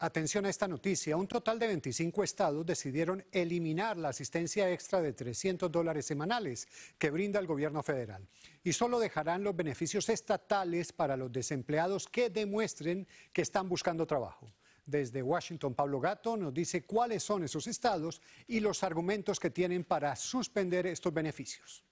Atención a esta noticia. Un total de 25 estados decidieron eliminar la asistencia extra de 300 dólares semanales que brinda el gobierno federal y solo dejarán los beneficios estatales para los desempleados que demuestren que están buscando trabajo. Desde Washington, Pablo Gato nos dice cuáles son esos estados y los argumentos que tienen para suspender estos beneficios.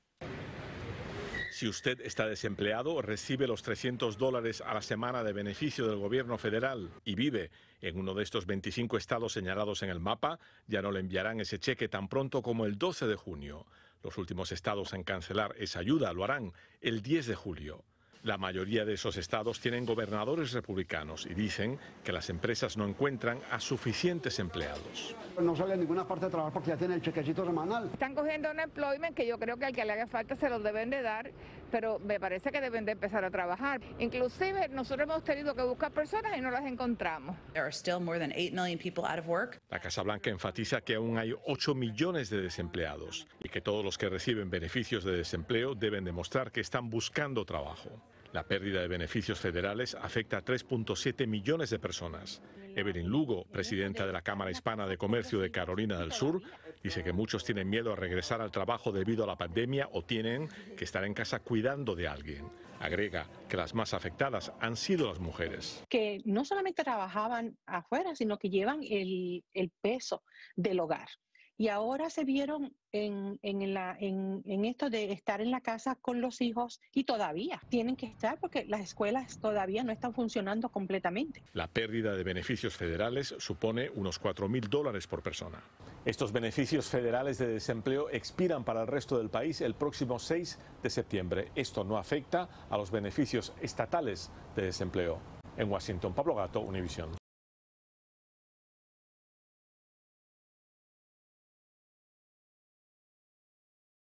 Si usted está desempleado, recibe los 300 dólares a la semana de beneficio del gobierno federal y vive en uno de estos 25 estados señalados en el mapa, ya no le enviarán ese cheque tan pronto como el 12 de junio. Los últimos estados en cancelar esa ayuda lo harán el 10 de julio. La mayoría de esos estados tienen gobernadores republicanos y dicen que las empresas no encuentran a suficientes empleados. No sale a ninguna parte de trabajar porque ya tienen el chequecito semanal. Están cogiendo un employment que yo creo que al que le haga falta se lo deben de dar, pero me parece que deben de empezar a trabajar. Inclusive nosotros hemos tenido que buscar personas y no las encontramos. La Casa Blanca enfatiza que aún hay 8 millones de desempleados y que todos los que reciben beneficios de desempleo deben demostrar que están buscando trabajo. La pérdida de beneficios federales afecta a 3.7 millones de personas. Evelyn Lugo, presidenta de la Cámara Hispana de Comercio de Carolina del Sur, dice que muchos tienen miedo a regresar al trabajo debido a la pandemia o tienen que estar en casa cuidando de alguien. Agrega que las más afectadas han sido las mujeres. Que no solamente trabajaban afuera, sino que llevan el, el peso del hogar. Y ahora se vieron en, esto de estar en la casa con los hijos y todavía tienen que estar porque las escuelas todavía no están funcionando completamente. La pérdida de beneficios federales supone unos mil dólares por persona. Estos beneficios federales de desempleo expiran para el resto del país el próximo 6 de septiembre. Esto no afecta a los beneficios estatales de desempleo. En Washington, Pablo Gato, Univisión.